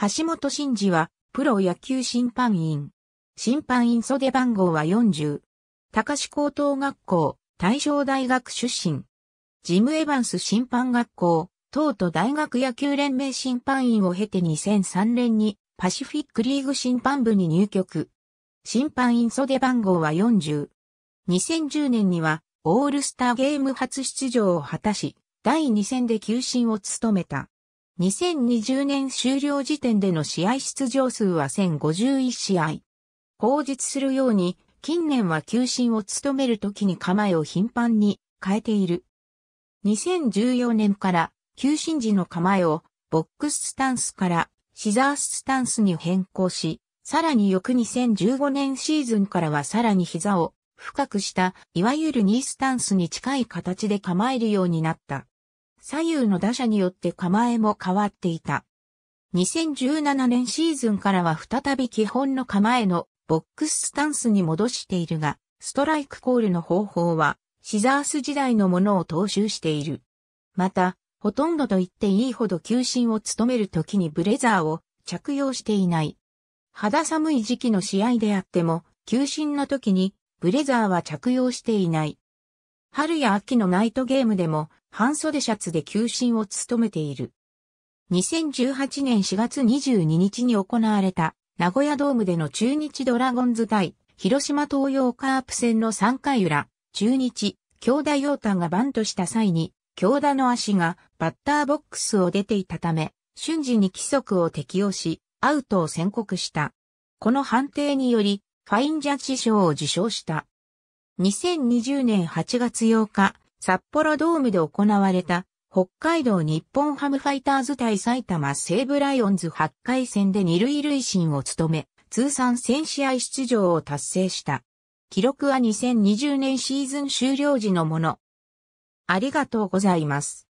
橋本真二は、プロ野球審判員。審判員袖番号は40。高志高等学校、大正大学出身。ジム・エヴァンス審判学校、東都大学野球連盟審判員を経て2003年にパシフィックリーグ審判部に入局。審判員袖番号は40。2010年にはオールスターゲーム初出場を果たし、第2戦で球審を務めた。2020年終了時点での試合出場数は1051試合。後日するように、近年は球審を務める時に構えを頻繁に変えている。2014年から球審時の構えをボックススタンスからシザーススタンスに変更し、さらに翌2015年シーズンからはさらに膝を深くした、いわゆるニースタンスに近い形で構えるようになった。左右の打者によって構えも変わっていた。2017年シーズンからは再び基本の構えのボックススタンスに戻しているが、ストライクコールの方法は、シザース時代のものを踏襲している。また、ほとんどと言っていいほど球審を務める時にブレザーを着用していない。肌寒い時期の試合であっても、球審の時にブレザーは着用していない。春や秋のナイトゲームでも半袖シャツで球審を務めている。2018年4月22日に行われた名古屋ドームでの中日ドラゴンズ対広島東洋カープ戦の3回裏、中日、京田陽太がバントした際に、京田の足がバッターボックスを出ていたため、瞬時に規則を適用し、アウトを宣告した。この判定により、ファインジャッジ賞を受賞した。2020年8月8日、札幌ドームで行われた、北海道日本ハムファイターズ対埼玉西武ライオンズ8回戦で二塁塁審を務め、通算1000試合出場を達成した。記録は2020年シーズン終了時のもの。ありがとうございます。